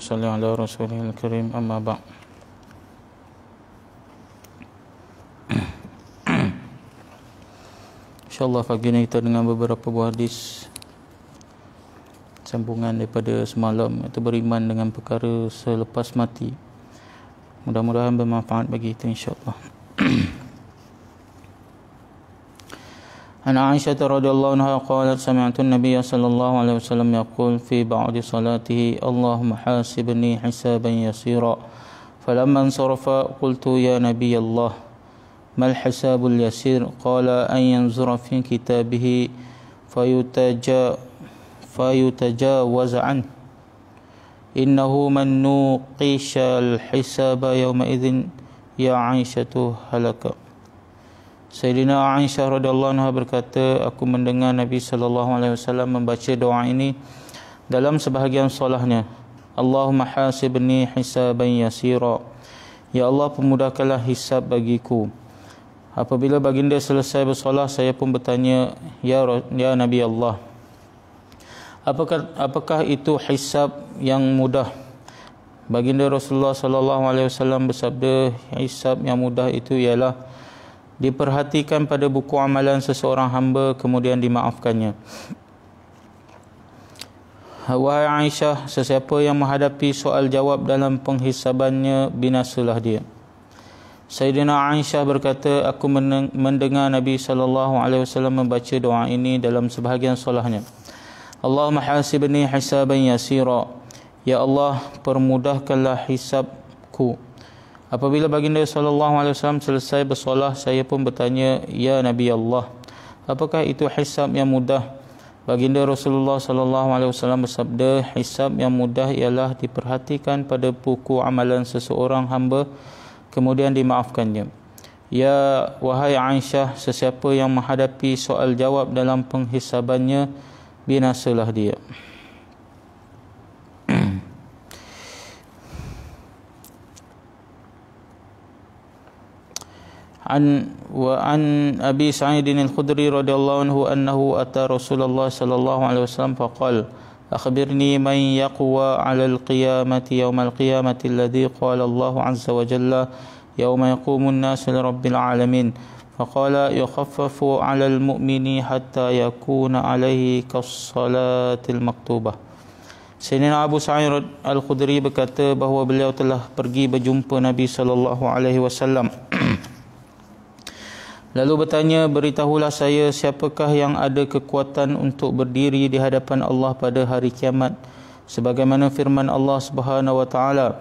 Salli ala rasulihil karim amma ba' InsyaAllah pagi ni kita dengan beberapa buah hadis Sambungan daripada semalam Itu beriman dengan perkara selepas mati Mudah-mudahan bermanfaat bagi kita insyaAllah Allah. عن عائشة رضي الله عنها قالت سمعت النبي صلى الله عليه وسلم يقول في بعض صلاته اللهم حاسبني حسابا يسيرا فلما انصرف قلت يا نبي الله ما الحساب اليسير قال أن ينظر في كتابه فيتجا فيتجاوز عنه إنه من نوقش الحساب يومئذ يا عائشة هلك Sayyidina Aisyah radhiyallahu anha berkata, aku mendengar Nabi sallallahu alaihi wasallam membaca doa ini dalam sebahagian solahnya. Allahumma hasibni hisaban yasira. Ya Allah pemudahkanlah hisab bagiku. Apabila baginda selesai bersolah, saya pun bertanya, ya ya Nabi Allah. Apakah apakah itu hisab yang mudah? Baginda Rasulullah sallallahu alaihi wasallam bersabda, hisab yang mudah itu ialah diperhatikan pada buku amalan seseorang hamba kemudian dimaafkannya. Wahai Aisyah, sesiapa yang menghadapi soal jawab dalam penghisabannya, binasalah dia. Sayyidina Aisyah berkata, aku mendengar Nabi sallallahu alaihi wasallam membaca doa ini dalam sebahagian solahnya. Allahumma hasibni hisaban yasira. Ya Allah, permudahkanlah hisabku. Apabila baginda SAW selesai bersolah, saya pun bertanya, Ya Nabi Allah, apakah itu hisab yang mudah? Baginda Rasulullah SAW bersabda, hisab yang mudah ialah diperhatikan pada buku amalan seseorang hamba, kemudian dimaafkannya. Ya wahai Aisyah, sesiapa yang menghadapi soal jawab dalam penghisabannya, binasalah dia.'" عن وعن أبي سعيد الخدري رضي الله عنه أنه أتى رسول الله صلى الله عليه وسلم فقال أخبرني من يقوى على القيامة يوم القيامة الذي قال الله عز وجل يوم يقوم الناس لرب العالمين فقال يخفف على المؤمن حتى يكون عليه كالصلاة المكتوبة Sayyidina Abu Sa'id Al-Khudri berkata bahawa beliau telah pergi berjumpa Nabi sallallahu alaihi wasallam. Lalu bertanya, beritahulah saya siapakah yang ada kekuatan untuk berdiri di hadapan Allah pada hari kiamat sebagaimana firman Allah Subhanahu wa taala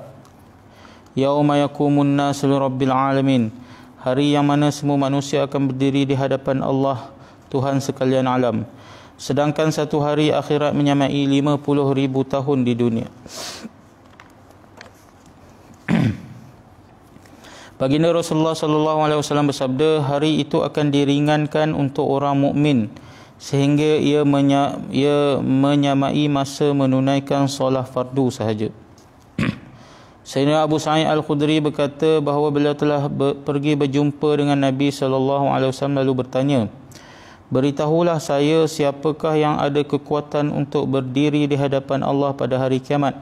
Yauma yakumun nas lirabbil alamin hari yang mana semua manusia akan berdiri di hadapan Allah Tuhan sekalian alam sedangkan satu hari akhirat menyamai 50000 tahun di dunia Baginda Rasulullah sallallahu alaihi wasallam bersabda, hari itu akan diringankan untuk orang mukmin sehingga ia, ia menyamai masa menunaikan solat fardu sahaja. Sayyidina Abu Sa'id Al-Khudri berkata bahawa beliau telah ber, pergi berjumpa dengan Nabi sallallahu alaihi wasallam lalu bertanya, "Beritahulah saya siapakah yang ada kekuatan untuk berdiri di hadapan Allah pada hari kiamat?"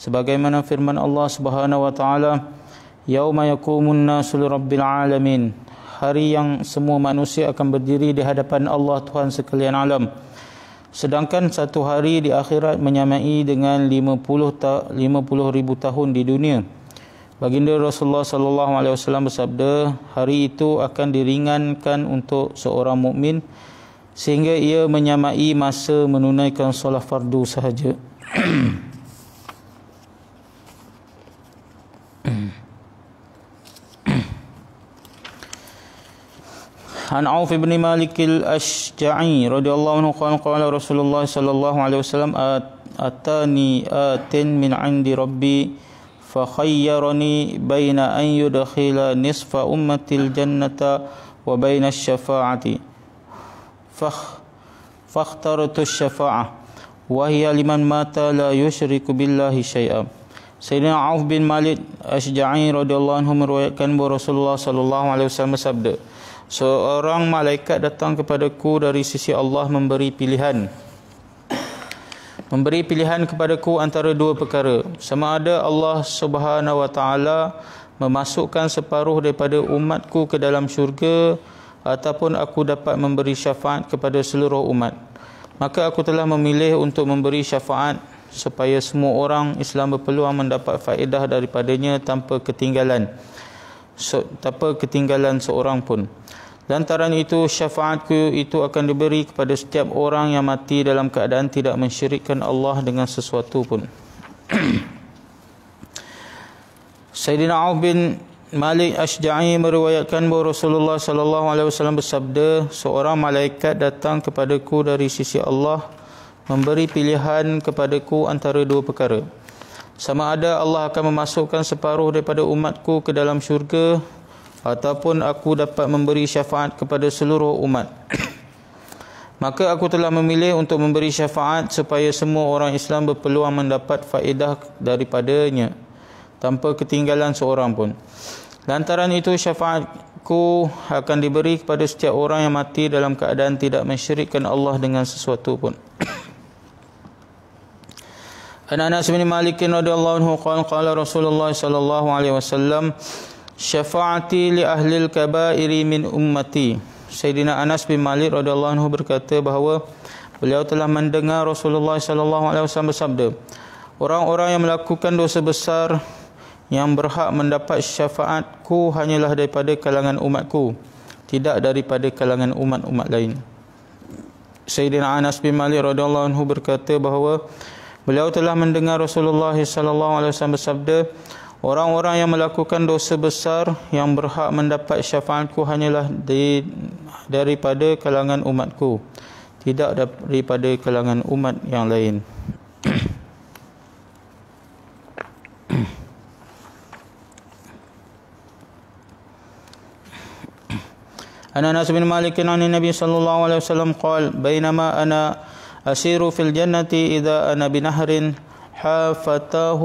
Sebagaimana firman Allah Subhanahu wa taala, Yauma yakumun nasu lirabbil alamin. Hari yang semua manusia akan berdiri di hadapan Allah Tuhan sekalian alam. Sedangkan satu hari di akhirat menyamai dengan 50 ta 50 ribu tahun di dunia. Baginda Rasulullah sallallahu alaihi wasallam bersabda, hari itu akan diringankan untuk seorang mukmin sehingga ia menyamai masa menunaikan solat fardu sahaja. an Auf ibn Malik al-Ashja'i radhiyallahu anhu qala Rasulullah sallallahu alaihi wasallam atani atin min 'indi rabbi fa khayyarani baina an yudkhila nisfa ummati al-jannata wa baina asy-syafa'ati fa akhtartu asy-syafa'ah wa hiya liman mata la yusyriku billahi syai'an Sayyidina Auf bin Malik Ashja'i radhiyallahu anhu meriwayatkan bahawa Rasulullah sallallahu alaihi wasallam bersabda seorang malaikat datang kepadaku dari sisi Allah memberi pilihan memberi pilihan kepadaku antara dua perkara sama ada Allah Subhanahu wa taala memasukkan separuh daripada umatku ke dalam syurga ataupun aku dapat memberi syafaat kepada seluruh umat maka aku telah memilih untuk memberi syafaat supaya semua orang Islam berpeluang mendapat faedah daripadanya tanpa ketinggalan so, tanpa ketinggalan seorang pun. Lantaran itu syafaatku itu akan diberi kepada setiap orang yang mati dalam keadaan tidak mensyirikkan Allah dengan sesuatu pun. Sayyidina Auf bin Malik Ashja'i meriwayatkan bahawa Rasulullah sallallahu alaihi wasallam bersabda, seorang malaikat datang kepadaku dari sisi Allah memberi pilihan kepadaku antara dua perkara sama ada Allah akan memasukkan separuh daripada umatku ke dalam syurga ataupun aku dapat memberi syafaat kepada seluruh umat. Maka aku telah memilih untuk memberi syafaat supaya semua orang Islam berpeluang mendapat faedah daripadanya tanpa ketinggalan seorang pun. Lantaran itu syafaatku akan diberi kepada setiap orang yang mati dalam keadaan tidak mensyirikkan Allah dengan sesuatu pun. An Anas bin Malik radhiyallahu anhu qala Rasulullah sallallahu alaihi wasallam syafaati li ahli al-kaba'iri min ummati. Sayyidina Anas bin Malik radhiyallahu anhu berkata bahawa beliau telah mendengar Rasulullah sallallahu alaihi wasallam bersabda, orang-orang yang melakukan dosa besar yang berhak mendapat syafaatku hanyalah daripada kalangan umatku, tidak daripada kalangan umat-umat lain. Sayyidina Anas bin Malik radhiyallahu anhu berkata bahawa Beliau telah mendengar Rasulullah SAW bersabda, orang-orang yang melakukan dosa besar yang berhak mendapat syafaatku hanyalah di, daripada kalangan umatku, tidak daripada kalangan umat yang lain. Anas bin Malik an Nabi sallallahu alaihi wasallam qol bainama ana أسير في الجنة إذا أنا بنهر حافتاه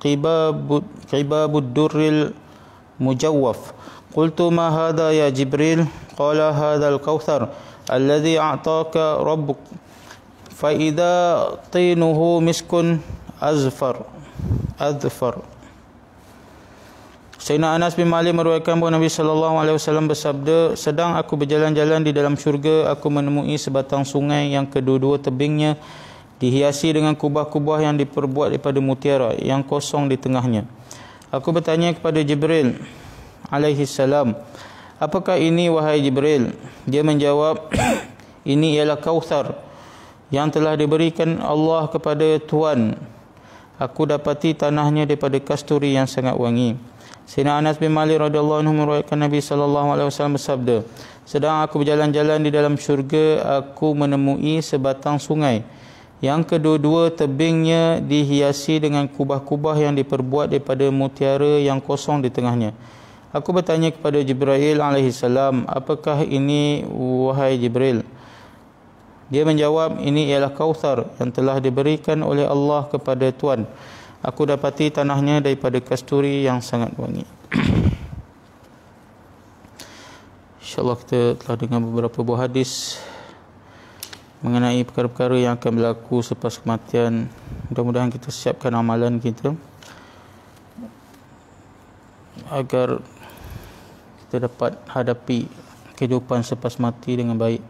قباب, قباب الدر المجوف قلت ما هذا يا جبريل قال هذا الكوثر الذي أعطاك ربك فإذا طينه مسك أزفر أذفر Sayyidina Anas bin Malik meruaikan bahawa Nabi sallallahu alaihi wasallam bersabda, "Sedang aku berjalan-jalan di dalam syurga, aku menemui sebatang sungai yang kedua-dua tebingnya dihiasi dengan kubah-kubah yang diperbuat daripada mutiara yang kosong di tengahnya. Aku bertanya kepada Jibril alaihi salam, "Apakah ini wahai Jibril?" Dia menjawab, "Ini ialah Kautsar yang telah diberikan Allah kepada tuan Aku dapati tanahnya daripada kasturi yang sangat wangi. Sina Anas bin Malik radhiyallahu anhu meriwayatkan Nabi sallallahu alaihi wasallam bersabda, "Sedang aku berjalan-jalan di dalam syurga, aku menemui sebatang sungai yang kedua-dua tebingnya dihiasi dengan kubah-kubah yang diperbuat daripada mutiara yang kosong di tengahnya. Aku bertanya kepada Jibril alaihi salam, "Apakah ini wahai Jibril?" Dia menjawab, ini ialah kauthar yang telah diberikan oleh Allah kepada Tuan. Aku dapati tanahnya daripada kasturi yang sangat wangi. InsyaAllah kita telah dengar beberapa buah hadis mengenai perkara-perkara yang akan berlaku selepas kematian. Mudah-mudahan kita siapkan amalan kita agar kita dapat hadapi kehidupan selepas mati dengan baik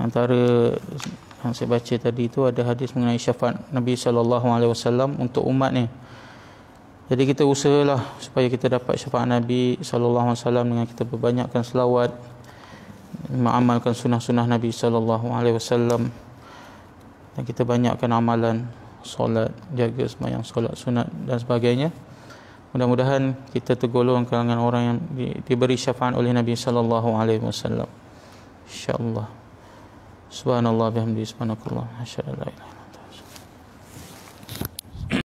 antara yang saya baca tadi itu ada hadis mengenai syafaat Nabi sallallahu alaihi wasallam untuk umat ni. Jadi kita usahalah supaya kita dapat syafaat Nabi sallallahu alaihi wasallam dengan kita berbanyakkan selawat, mengamalkan sunnah-sunnah Nabi sallallahu alaihi wasallam dan kita banyakkan amalan solat, jaga sembahyang solat sunat dan sebagainya. Mudah-mudahan kita tergolong kalangan orang yang diberi syafaat oleh Nabi sallallahu alaihi wasallam. Insya-Allah. Subhanallah, bihamdulillah, subhanakallah, asyhadu an la ilaha illallah.